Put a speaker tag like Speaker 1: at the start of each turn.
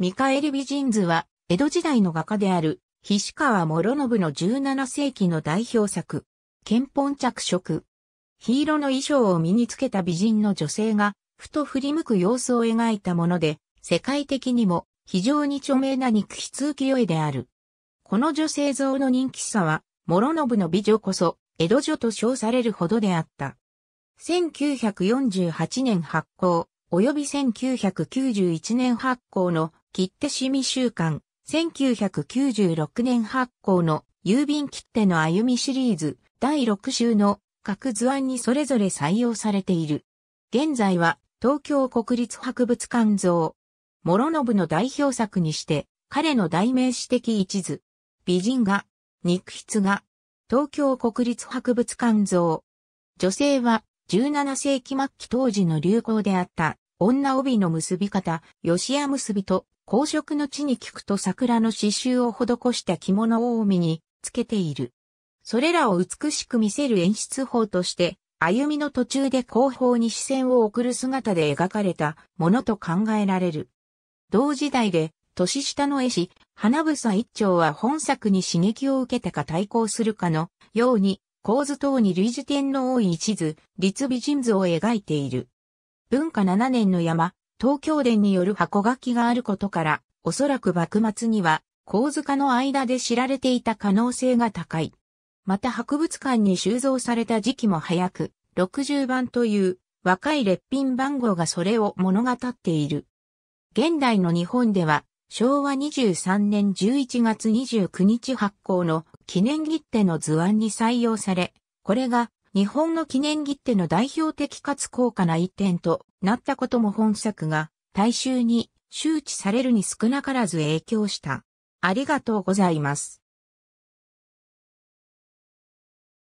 Speaker 1: ミカエル・ビジンズは、江戸時代の画家である、菱川諸信の17世紀の代表作、剣本着色。黄色の衣装を身につけた美人の女性が、ふと振り向く様子を描いたもので、世界的にも非常に著名な肉筆浮世絵である。この女性像の人気さは、諸信の美女こそ、江戸女と称されるほどであった。1948年発行、及び1991年発行の切手市民週間、1996年発行の郵便切手の歩みシリーズ第6週の各図案にそれぞれ採用されている。現在は東京国立博物館像。諸信の代表作にして、彼の代名詞的一図。美人画、肉筆画、東京国立博物館像。女性は、17世紀末期当時の流行であった、女帯の結び方、吉屋結びと公職の地に聞くと桜の刺繍を施した着物を身につけている。それらを美しく見せる演出法として、歩みの途中で後方に視線を送る姿で描かれたものと考えられる。同時代で、年下の絵師、花房一丁は本作に刺激を受けたか対抗するかのように、構図等に類似点の多い一図、立美人図を描いている。文化7年の山、東京電による箱書きがあることから、おそらく幕末には、構塚の間で知られていた可能性が高い。また博物館に収蔵された時期も早く、60番という若い列品番号がそれを物語っている。現代の日本では、昭和23年11月29日発行の記念切手の図案に採用され、これが日本の記念切手の代表的かつ高価な一点となったことも本作が大衆に周知されるに少なからず影響した。ありがとうございます。